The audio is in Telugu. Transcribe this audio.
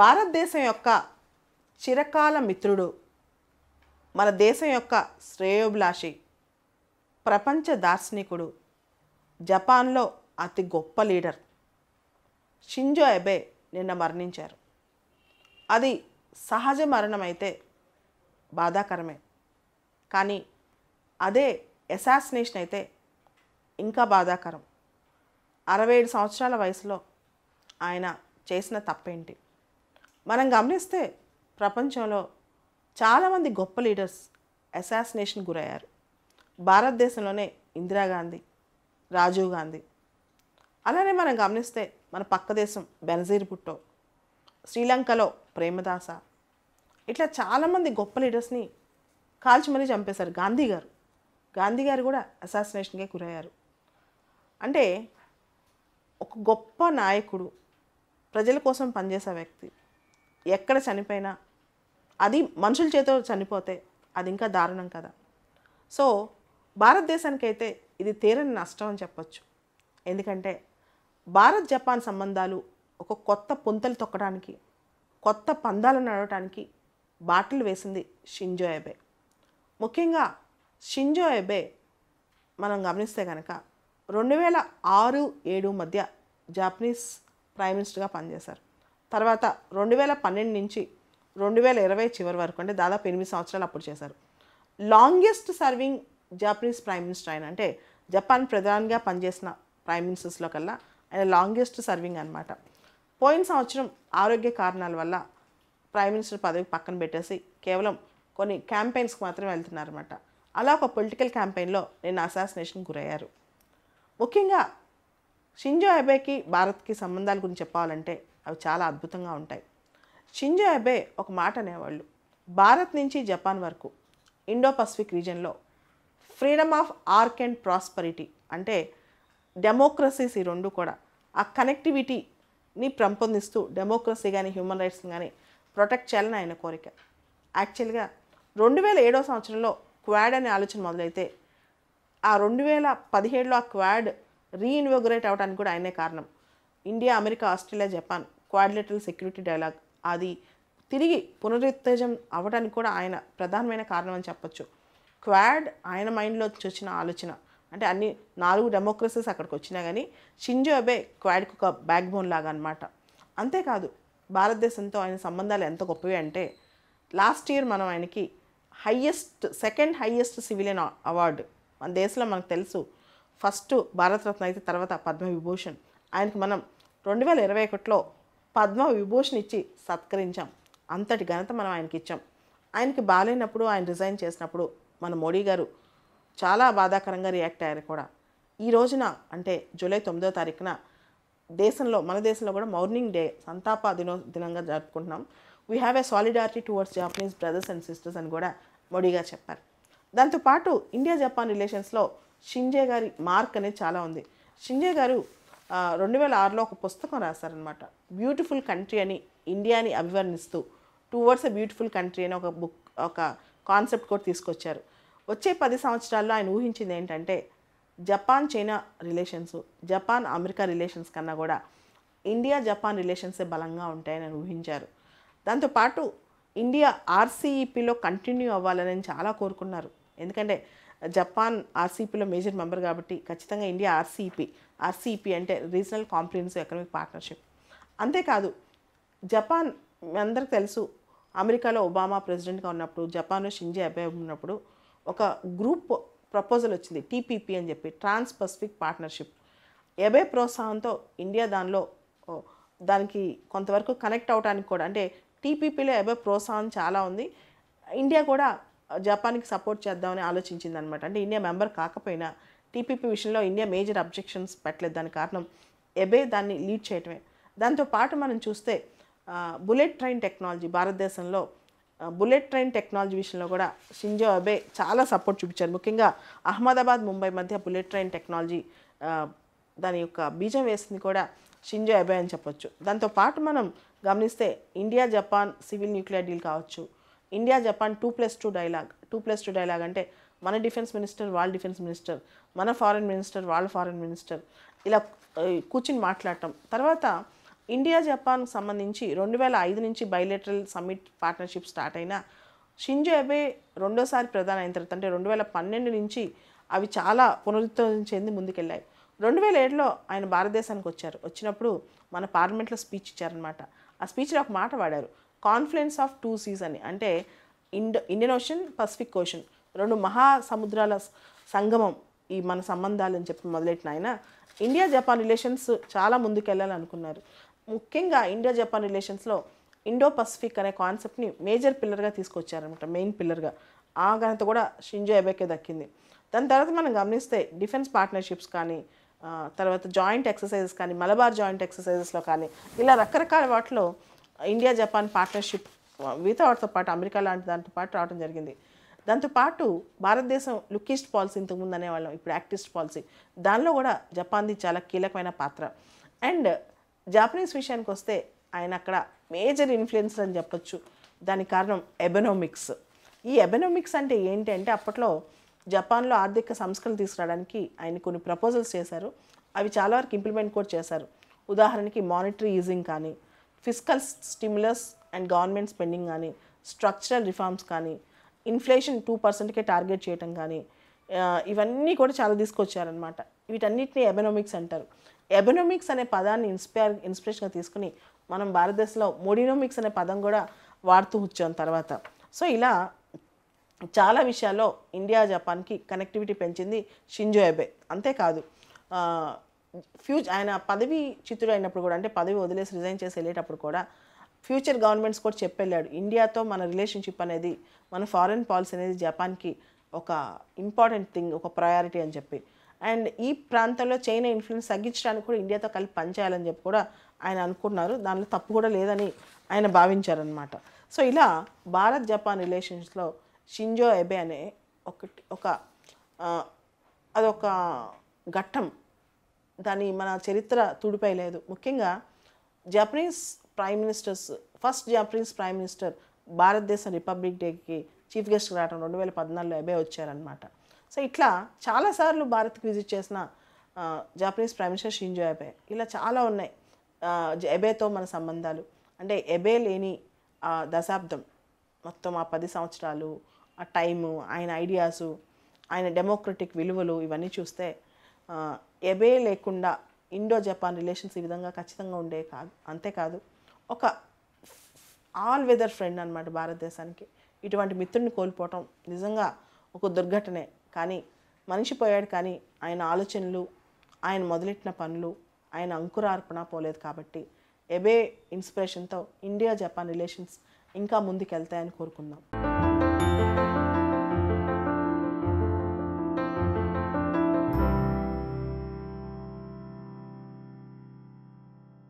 భారతదేశం యొక్క చిరకాల మిత్రుడు మన దేశం యొక్క శ్రేయోభిలాషి ప్రపంచ దార్శనికుడు జపాన్లో అతి గొప్ప లీడర్ షింజో ఎబే నిన్న మరణించారు అది సహజ మరణమైతే బాధాకరమే కానీ అదే ఎసాసినేషన్ అయితే ఇంకా బాధాకరం అరవై ఏడు సంవత్సరాల వయసులో ఆయన చేసిన తప్పేంటి మనం గమనిస్తే ప్రపంచంలో చాలామంది గొప్ప లీడర్స్ అసాసినేషన్ గురయ్యారు భారతదేశంలోనే ఇందిరాగాంధీ రాజీవ్ గాంధీ అలానే మనం గమనిస్తే మన పక్క దేశం బెనజీర్ పుట్టో శ్రీలంకలో ప్రేమదాస ఇట్లా చాలామంది గొప్ప లీడర్స్ని కాల్చి మరీ చంపేశారు గాంధీ గారు గాంధీ గారు కూడా అసాసినేషన్కే గురయ్యారు అంటే ఒక గొప్ప నాయకుడు ప్రజల కోసం పనిచేసే వ్యక్తి ఎక్కడ చనిపోయినా అది మనుషుల చేత చనిపోతే అది ఇంకా దారుణం కదా సో భారతదేశానికైతే ఇది తీరని నష్టం అని చెప్పచ్చు ఎందుకంటే భారత్ జపాన్ సంబంధాలు ఒక కొత్త పుంతలు తొక్కడానికి కొత్త పందాలు నడవటానికి బాటలు వేసింది షింజో ఎబే ముఖ్యంగా షింజో ఎబే మనం గమనిస్తే కనుక రెండు వేల ఆరు ఏడు మధ్య జాపనీస్ ప్రైమ్ మినిస్టర్గా పనిచేశారు తర్వాత రెండు వేల పన్నెండు నుంచి రెండు వేల ఇరవై చివరి వరకు అంటే దాదాపు ఎనిమిది సంవత్సరాలు అప్పుడు చేశారు longest serving Japanese prime minister ఆయన అంటే జపాన్ ప్రధానిగా పనిచేసిన ప్రైమ్ మినిస్టర్స్లో కల్లా ఆయన లాంగెస్ట్ సర్వింగ్ అనమాట పోయిన సంవత్సరం ఆరోగ్య కారణాల వల్ల ప్రైమ్ మినిస్టర్ పదవి పక్కన పెట్టేసి కేవలం కొన్ని క్యాంపెయిన్స్కి మాత్రమే వెళ్తున్నారన్నమాట అలా ఒక పొలిటికల్ క్యాంపెయిన్లో నేను అసాసినేషన్ గురయ్యారు ముఖ్యంగా షింజో అబేకి భారత్కి సంబంధాల గురించి చెప్పాలంటే అవి చాలా అద్భుతంగా ఉంటాయి షింజో అబే ఒక మాట అనేవాళ్ళు భారత్ నుంచి జపాన్ వరకు ఇండో పసిఫిక్ రీజన్లో freedom of arc and prosperity అంటే డెమోక్రసీస్ ఈ రెండు కూడా ఆ కనెక్టివిటీని పెంపొందిస్తూ డెమోక్రసీ కానీ హ్యూమన్ రైట్స్ కానీ ప్రొటెక్ట్ చేయాలని ఆయన కోరిక యాక్చువల్గా రెండు వేల ఏడో సంవత్సరంలో క్వాడ్ అనే ఆలోచన మొదలైతే ఆ రెండు వేల పదిహేడులో ఆ క్వాడ్ రీఇన్వోగరేట్ అవడానికి కూడా ఆయనే కారణం India America Australia Japan quadrilateral security dialogue అది తిరిగి పునరుత్తేజం అవ్వడానికి కూడా ఆయన ప్రధానమైన కారణం అని చెప్పొచ్చు క్వాడ్ ఆయన మైండ్లో వచ్చిన ఆలోచన అంటే అన్ని నాలుగు డెమోక్రసీస్ అక్కడికి వచ్చినా కానీ షింజో అబే క్వాడ్కి ఒక బ్యాక్ బోన్ లాగా అనమాట అంతేకాదు భారతదేశంతో ఆయన సంబంధాలు ఎంత గొప్పవి అంటే లాస్ట్ ఇయర్ మనం ఆయనకి highest second highest civilian award మన దేశంలో మనకు తెలుసు ఫస్ట్ భారతరత్న అయితే తర్వాత పద్మవిభూషణ్ ఆయనకు మనం రెండు వేల ఇరవై ఒకటిలో పద్మ విభూషణ్ ఇచ్చి సత్కరించాం అంతటి ఘనత మనం ఆయనకి ఇచ్చాం ఆయనకి బాగాలేనప్పుడు ఆయన రిజైన్ చేసినప్పుడు మన మోడీ గారు చాలా బాధాకరంగా రియాక్ట్ అయ్యారు కూడా ఈ రోజున అంటే జూలై తొమ్మిదో తారీఖున దేశంలో మన దేశంలో కూడా మార్నింగ్ డే సంతాప దినో దినంగా జరుపుకుంటున్నాం we have a solidarity towards Japanese brothers and sisters అని కూడా మోడీ గారు చెప్పారు దాంతోపాటు ఇండియా జపాన్ రిలేషన్స్లో షింజే గారి మార్క్ అనేది చాలా ఉంది షింజే గారు రెండు వేల ఆరులో ఒక పుస్తకం రాశారనమాట బ్యూటిఫుల్ కంట్రీ అని ఇండియాని అభివర్ణిస్తూ టువర్డ్స్ ఎ బ్యూటిఫుల్ కంట్రీ అని ఒక బుక్ ఒక కాన్సెప్ట్ కూడా తీసుకొచ్చారు వచ్చే పది సంవత్సరాల్లో ఆయన ఊహించింది ఏంటంటే Japan China relations Japan America relations కన్నా కూడా ఇండియా జపాన్ రిలేషన్సే బలంగా ఉంటాయని ఆయన ఊహించారు దాంతోపాటు ఇండియా ఆర్సీఈపీలో కంటిన్యూ అవ్వాలని చాలా కోరుకున్నారు ఎందుకంటే జపాన్ ఆర్సీపీలో మేజర్ మెంబర్ కాబట్టి ఖచ్చితంగా ఇండియా ఆర్సీపీ ఆర్సీపీ అంటే రీజనల్ కాంప్రిహెన్సివ్ ఎకనామిక్ పార్ట్నర్షిప్ అంతేకాదు జపాన్ అందరికి తెలుసు అమెరికాలో ఒబామా ప్రెసిడెంట్గా ఉన్నప్పుడు జపాన్లో షింజే అబే ఉన్నప్పుడు ఒక గ్రూప్ ప్రపోజల్ వచ్చింది టీపీపీ అని చెప్పి ట్రాన్స్ పసిఫిక్ పార్ట్నర్షిప్ ఎబే ప్రోత్సాహంతో ఇండియా దానిలో దానికి కొంతవరకు కనెక్ట్ అవడానికి కూడా అంటే టీపీపీలో ఎబే ప్రోత్సాహం చాలా ఉంది ఇండియా కూడా జపాన్కి సపోర్ట్ చేద్దామని ఆలోచించింది అనమాట అంటే ఇండియా మెంబర్ కాకపోయినా టీపీపీ విషయంలో ఇండియా మేజర్ అబ్జెక్షన్స్ పెట్టలేదు దాని కారణం ఎబే దాన్ని లీడ్ చేయటమే దాంతో పాటు మనం చూస్తే బుల్లెట్ ట్రైన్ టెక్నాలజీ భారతదేశంలో బుల్లెట్ ట్రైన్ టెక్నాలజీ విషయంలో కూడా షింజో అబే చాలా సపోర్ట్ చూపించారు ముఖ్యంగా అహ్మదాబాద్ ముంబై మధ్య బుల్లెట్ ట్రైన్ టెక్నాలజీ దాని యొక్క బీజం వేసింది కూడా షింజో అబే అని చెప్పొచ్చు దాంతోపాటు మనం గమనిస్తే India Japan civil nuclear deal కావచ్చు India Japan two plus two dialogue two plus two dialogue అంటే మన డిఫెన్స్ మినిస్టర్ వాళ్ళ డిఫెన్స్ మినిస్టర్ మన ఫారెన్ మినిస్టర్ వాళ్ళ ఫారెన్ మినిస్టర్ ఇలా కూర్చుని మాట్లాడటం తర్వాత ఇండియా జపాన్ సంబంధించి రెండు వేల ఐదు నుంచి బైలేటరల్ సమ్మిట్ పార్ట్నర్షిప్ స్టార్ట్ అయిన షింజో అబే రెండోసారి ప్రధాన అయిన తర్వాత అంటే రెండు వేల పన్నెండు నుంచి అవి చాలా పునరుద్ధరణ చెంది ముందుకెళ్ళాయి రెండు వేల ఏడులో ఆయన భారతదేశానికి వచ్చారు వచ్చినప్పుడు మన పార్లమెంట్లో స్పీచ్ ఇచ్చారనమాట ఆ స్పీచ్లో ఒక మాట వాడారు కాన్ఫ్లుయెన్స్ ఆఫ్ టూ సీస్ అని అంటే Indo Indian ocean Pacific ocean రెండు మహాసముద్రాల సంగమం ఈ మన సంబంధాలు అని చెప్పి మొదలెట్టిన ఆయన ఇండియా జపాన్ రిలేషన్స్ చాలా ముందుకెళ్ళాలనుకున్నారు ముఖ్యంగా ఇండియా జపాన్ రిలేషన్స్లో ఇండో పసిఫిక్ అనే కాన్సెప్ట్ని మేజర్ పిల్లర్గా తీసుకొచ్చారనమాట మెయిన్ పిల్లర్గా ఆ ఘనత కూడా షింజో ఎబేకే దక్కింది దాని తర్వాత మనం గమనిస్తే డిఫెన్స్ పార్ట్నర్షిప్స్ కానీ తర్వాత జాయింట్ ఎక్సర్సైజెస్ కానీ మలబార్ జాయింట్ ఎక్సర్సైజెస్లో కానీ ఇలా రకరకాల వాటిలో ఇండియా జపాన్ పార్ట్నర్షిప్ వీతవాడితో పాటు అమెరికా లాంటి దాంతో పాటు రావడం జరిగింది దాంతోపాటు భారతదేశం లుకిస్ట్ పాలసీ ఇంతకుముందు అనేవాళ్ళం ఇప్పుడు యాక్టిస్ట్ పాలసీ దానిలో కూడా జపాన్ది చాలా కీలకమైన పాత్ర అండ్ జాపనీస్ విషయానికి వస్తే ఆయన అక్కడ మేజర్ ఇన్ఫ్లుయెన్సర్ అని చెప్పొచ్చు దానికి కారణం ఎబెనోమిక్స్ ఈ ఎబెనోమిక్స్ అంటే ఏంటి అంటే అప్పట్లో జపాన్లో ఆర్థిక సంస్కరణ తీసుకురావడానికి ఆయన కొన్ని ప్రపోజల్స్ చేశారు అవి చాలా వరకు ఇంప్లిమెంట్ కూడా చేశారు ఉదాహరణకి మానిటరీ ఈజింగ్ కానీ physical stimulus and government spending కానీ స్ట్రక్చరల్ రిఫార్మ్స్ కానీ ఇన్ఫ్లేషన్ టూ పర్సెంట్కే టార్గెట్ చేయటం కానీ ఇవన్నీ కూడా చాలా తీసుకొచ్చారనమాట వీటన్నిటిని ఎబనామిక్స్ అంటారు ఎబనామిక్స్ అనే పదాన్ని ఇన్స్పైర్ ఇన్స్పిరేషన్గా తీసుకుని మనం భారతదేశంలో మోడినోమిక్స్ అనే పదం కూడా వాడుతూ వచ్చాం తర్వాత సో ఇలా చాలా విషయాల్లో ఇండియా జపాన్కి కనెక్టివిటీ పెంచింది షింజో ఎబే అంతేకాదు ఫ్యూచ ఆయన పదవి చిత్తుడు అయినప్పుడు కూడా అంటే పదవి వదిలేసి రిజైన్ చేసి వెళ్ళేటప్పుడు కూడా ఫ్యూచర్ గవర్నమెంట్స్ కూడా చెప్పెళ్ళాడు ఇండియాతో మన రిలేషన్షిప్ అనేది మన ఫారెన్ పాలసీ అనేది జపాన్కి ఒక ఇంపార్టెంట్ థింగ్ ఒక ప్రయారిటీ అని చెప్పి అండ్ ఈ ప్రాంతంలో చైనా ఇన్ఫ్లుయెన్స్ తగ్గించడానికి కూడా ఇండియాతో కలిపి పనిచేయాలని చెప్పి కూడా ఆయన అనుకున్నారు దానిలో తప్పు కూడా లేదని ఆయన భావించారనమాట సో ఇలా భారత్ జపాన్ రిలేషన్స్లో షింజో ఎబే అనే ఒకటి ఒక అదొక ఘట్టం దాని మన చరిత్ర తుడిపై లేదు ముఖ్యంగా Japanese prime ministers first Japanese prime minister భారతదేశ రిపబ్లిక్ డేకి చీఫ్ గెస్ట్ రావడం రెండు వేల పద్నాలుగులో అబే వచ్చారనమాట సో ఇట్లా చాలాసార్లు భారత్కి విజిట్ చేసిన Japanese prime minister Shinzo Abe ఇలా చాలా ఉన్నాయి ఎబేతో మన సంబంధాలు అంటే ఎబే లేని ఆ దశాబ్దం మొత్తం ఆ పది సంవత్సరాలు ఆ టైము ఆయన ఐడియాసు ఆయన డెమోక్రటిక్ విలువలు ఇవన్నీ చూస్తే ఎబే లేకుండా ఇండో జపాన్ రిలేషన్స్ ఈ విధంగా ఖచ్చితంగా ఉండే కాదు అంతేకాదు ఒక ఆల్ వెదర్ ఫ్రెండ్ అనమాట భారతదేశానికి ఇటువంటి మిత్రుడిని కోల్పోవటం నిజంగా ఒక దుర్ఘటనే కానీ మనిషి పోయాడు కానీ ఆయన ఆలోచనలు ఆయన మొదలెట్టిన పనులు ఆయన అంకురార్పణ పోలేదు కాబట్టి ఎబే ఇన్స్పిరేషన్తో ఇండియా జపాన్ రిలేషన్స్ ఇంకా ముందుకెళ్తాయని కోరుకుందాం